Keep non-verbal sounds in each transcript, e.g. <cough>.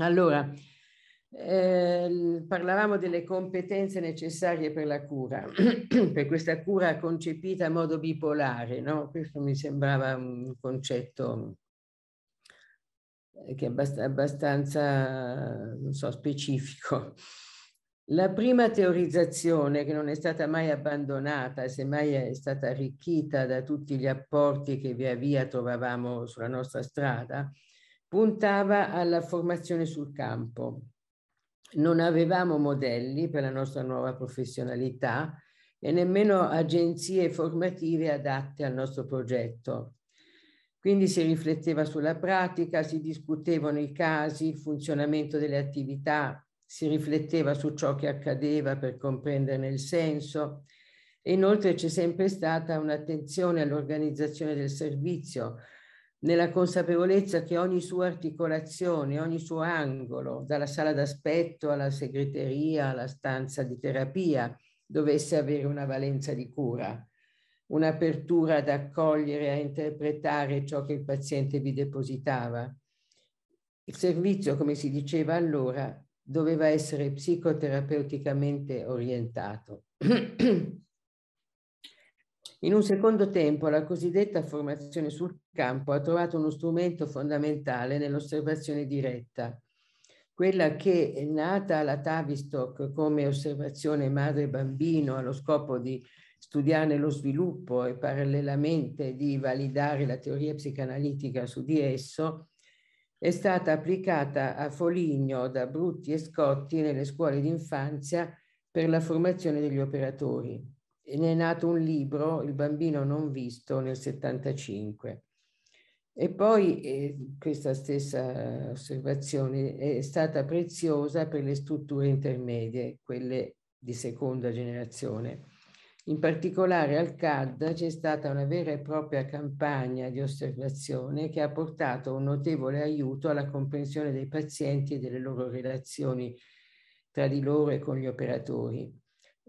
Allora, eh, parlavamo delle competenze necessarie per la cura, <clears throat> per questa cura concepita a modo bipolare, no? questo mi sembrava un concetto eh, che è abbast abbastanza so, specifico. La prima teorizzazione, che non è stata mai abbandonata, semmai è stata arricchita da tutti gli apporti che via via trovavamo sulla nostra strada, puntava alla formazione sul campo. Non avevamo modelli per la nostra nuova professionalità e nemmeno agenzie formative adatte al nostro progetto. Quindi si rifletteva sulla pratica, si discutevano i casi, il funzionamento delle attività, si rifletteva su ciò che accadeva per comprenderne il senso e inoltre c'è sempre stata un'attenzione all'organizzazione del servizio, nella consapevolezza che ogni sua articolazione, ogni suo angolo, dalla sala d'aspetto alla segreteria, alla stanza di terapia, dovesse avere una valenza di cura, un'apertura ad accogliere, a interpretare ciò che il paziente vi depositava. Il servizio, come si diceva allora, doveva essere psicoterapeuticamente orientato. <clears throat> In un secondo tempo la cosiddetta formazione sul campo ha trovato uno strumento fondamentale nell'osservazione diretta, quella che è nata alla Tavistock come osservazione madre-bambino allo scopo di studiarne lo sviluppo e parallelamente di validare la teoria psicanalitica su di esso, è stata applicata a Foligno da Brutti e Scotti nelle scuole d'infanzia per la formazione degli operatori ne è nato un libro, Il bambino non visto, nel 75. E poi eh, questa stessa osservazione è stata preziosa per le strutture intermedie, quelle di seconda generazione. In particolare al CAD c'è stata una vera e propria campagna di osservazione che ha portato un notevole aiuto alla comprensione dei pazienti e delle loro relazioni tra di loro e con gli operatori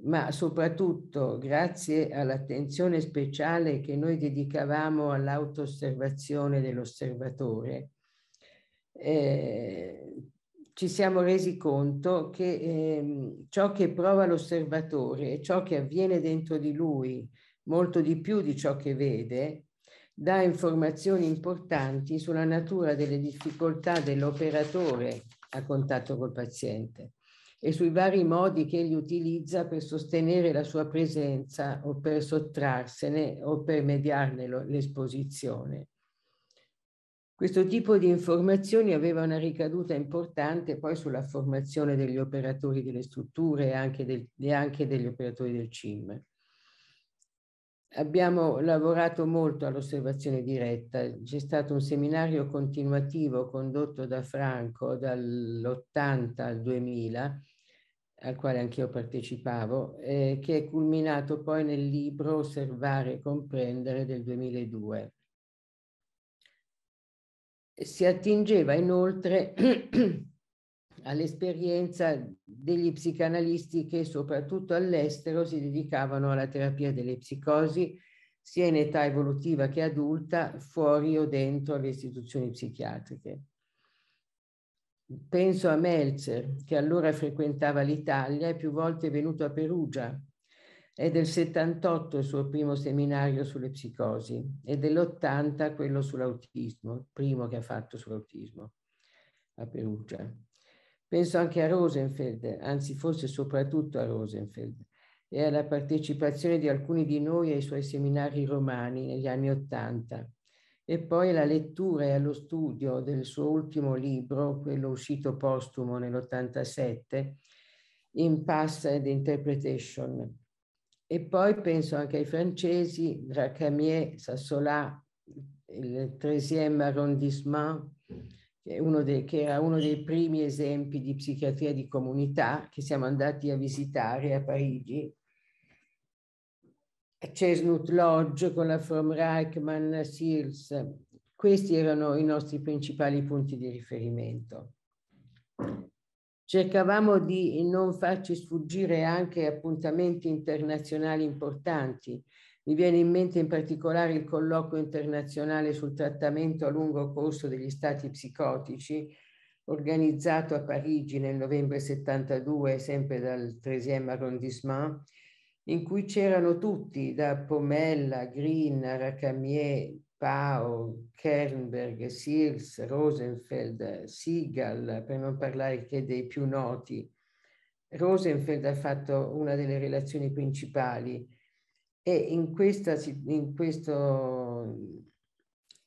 ma soprattutto grazie all'attenzione speciale che noi dedicavamo all'auto-osservazione dell'osservatore, eh, ci siamo resi conto che eh, ciò che prova l'osservatore e ciò che avviene dentro di lui, molto di più di ciò che vede, dà informazioni importanti sulla natura delle difficoltà dell'operatore a contatto col paziente e sui vari modi che egli utilizza per sostenere la sua presenza o per sottrarsene o per mediarne l'esposizione. Questo tipo di informazioni aveva una ricaduta importante poi sulla formazione degli operatori delle strutture e anche, del, e anche degli operatori del CIM. Abbiamo lavorato molto all'osservazione diretta, c'è stato un seminario continuativo condotto da Franco dall'80 al 2000, al quale anch'io partecipavo, eh, che è culminato poi nel libro Osservare e comprendere del 2002. Si attingeva inoltre <clears throat> all'esperienza degli psicanalisti che soprattutto all'estero si dedicavano alla terapia delle psicosi, sia in età evolutiva che adulta, fuori o dentro le istituzioni psichiatriche. Penso a Meltzer, che allora frequentava l'Italia e più volte è venuto a Perugia. È del 78 il suo primo seminario sulle psicosi e dell'80 quello sull'autismo, primo che ha fatto sull'autismo a Perugia. Penso anche a Rosenfeld, anzi forse soprattutto a Rosenfeld, e alla partecipazione di alcuni di noi ai suoi seminari romani negli anni Ottanta, e poi alla lettura e allo studio del suo ultimo libro, quello uscito postumo nell'87, In Pass and Interpretation. E poi penso anche ai francesi, Dracamier, Sassolà, il 13e arrondissement, dei, che era uno dei primi esempi di psichiatria di comunità che siamo andati a visitare a Parigi, a Chesnut Lodge con la From Reichmann Sears. Questi erano i nostri principali punti di riferimento. Cercavamo di non farci sfuggire anche appuntamenti internazionali importanti mi viene in mente in particolare il colloquio internazionale sul trattamento a lungo corso degli stati psicotici, organizzato a Parigi nel novembre 72, sempre dal 3 arrondissement, in cui c'erano tutti, da Pomella, Green, Racamier, Pao, Kernberg, Sears, Rosenfeld, Sigal, per non parlare che dei più noti. Rosenfeld ha fatto una delle relazioni principali e in, questa, in questo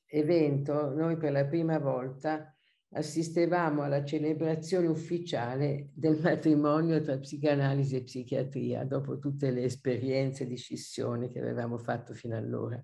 evento noi per la prima volta assistevamo alla celebrazione ufficiale del matrimonio tra psicanalisi e psichiatria, dopo tutte le esperienze di scissione che avevamo fatto fino allora.